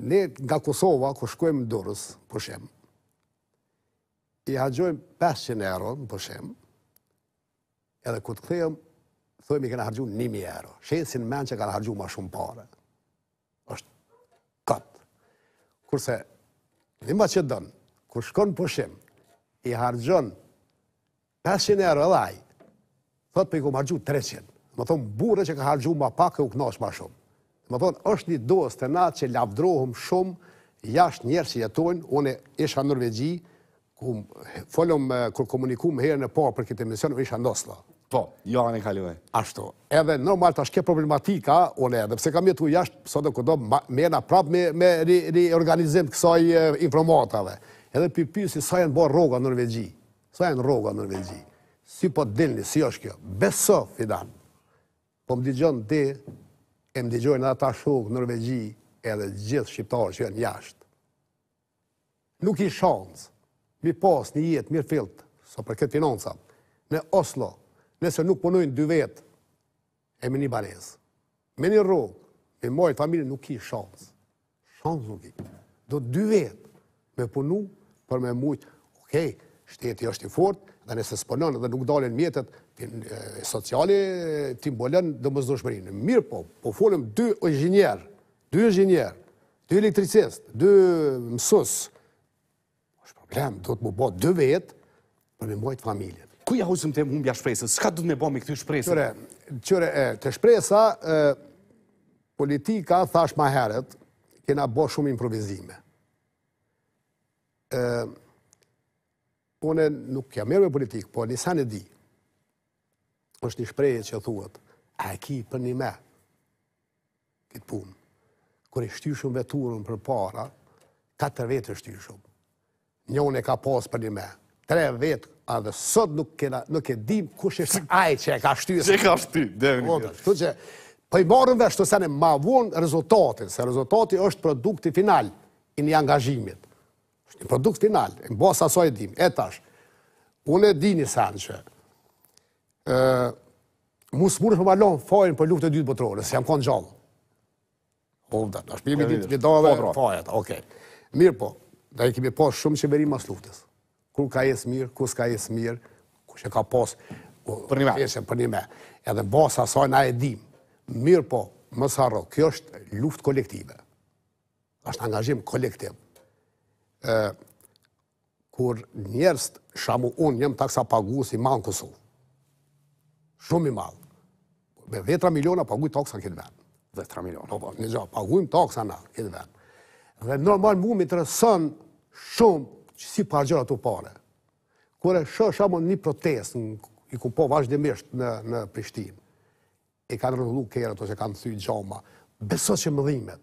ne nga Kosova, ku shkojmë dorës, për shemë, i haqgjojmë 500 euro, në shemë, edhe ku të këthejmë, thëjmë i kena haqgju 1.000 euro. Shesin men që kena haqgju ma shumë pare. është këtë. Kurse, një ma që dënë, ku shkojmë për shemë, i haqgjojmë 500 euro edhe ajë, thëtë për i ku më 300. Më thëmë, burë që ka haqgju ma pak e u kënosh ma shumë. Më thonë, është një dosë të natë që lavdrohëm shumë jashtë njerë që jetojnë. Unë e isha në Norvegji, ku folëm, ku komunikumë herë në parë për këtë emision, unë isha në Oslo. Po, jo anë e kaluaj. Ashtu. Edhe normal të ke problematika, unë edhe pse kam jetu jashtë, së do këdo mena prapë me reorganizim kësaj informatave. Edhe për për si sa janë bërë roga në Norvegji. Sa janë roga në Norvegji. Si po të dilni, si është kjo. Beso, Po më digjon të e më digjojnë ata shokë Norvegji edhe gjithë shqiptarë që janë jashtë. Nuk i shansë mi pas një jetë mirë filtë, so për këtë financat, në Oslo, nëse nuk punojnë dy vetë, e me një banesë. Me një rogë, me mojë familje nuk i shansë. Shansë nuk i. Do dy vetë me punu për me mujtë. Okej, shteti është i fortë, dhe nëse sponon dhe nuk dalin mjetet sociali, ti mbolen dhe më shmërinë. Mirë po, po folëm dy ëgjënjer, dy ëgjënjer, dy elektricistë, dy mësusë, është problem, do të më bëtë dy vetë për në mojtë familjen. Ku ja hozëm të mëmbja shpresës? Shka du të me bëmë i këtë shpresës? Qëre, qëre, të shpresa, politika, thash maherët, kena bo shumë improvizime une nuk jam mirë me politikë, po një sanë e di, është një shprejë që thuhet, a e ki për një me, këtë punë, kër e shtyshëm veturën për para, katër vetë e shtyshëm, njën e ka posë për një me, tre vetë, a dhe sot nuk e dim kush e saj që e ka shtyshëm. Që e ka shtyshëm, dhe një një një Po i një një një një një një një një një një një një një angazhimit. Një produkt final, në bësë e dim. E tash, unë e di një sanë që mu së mërë përmallon fojnë për luftë e dytë botërore, se jam konë gjallë. Hovda, në është përmi ditë vidove po, pra. fojët, oke. Mirë po, da i kemi posë shumë që veri mas luftës. Kur ka jesë mirë, kur s'ka jesë mirë, kur që ka posë për një me. Edhe në bësë sa na e dim. Mirë po, më sarro, kjo është luftë kolektive. është angazhim kolektiv kur njerës të shamu unë njëm taksa pagu si ma në Kosovë. Shumë i malë. Me vetra miliona pagu i taksa në këtë vendë. Vetra miliona. Po, po, një gjo, pagu i taksa në këtë vendë. Dhe normal mu më të rësën shumë që si pargjera të pare. Kure shë shamu një protest në i ku po vazhdimisht në Prishtin, e kanë rëllu kërët ose kanë thyjë gjama, besot që më dhimet,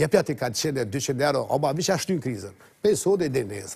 Jepja të kanë qene 200 euro, oma vishë ashtu në krizën. Pesë sot e dhe nesra.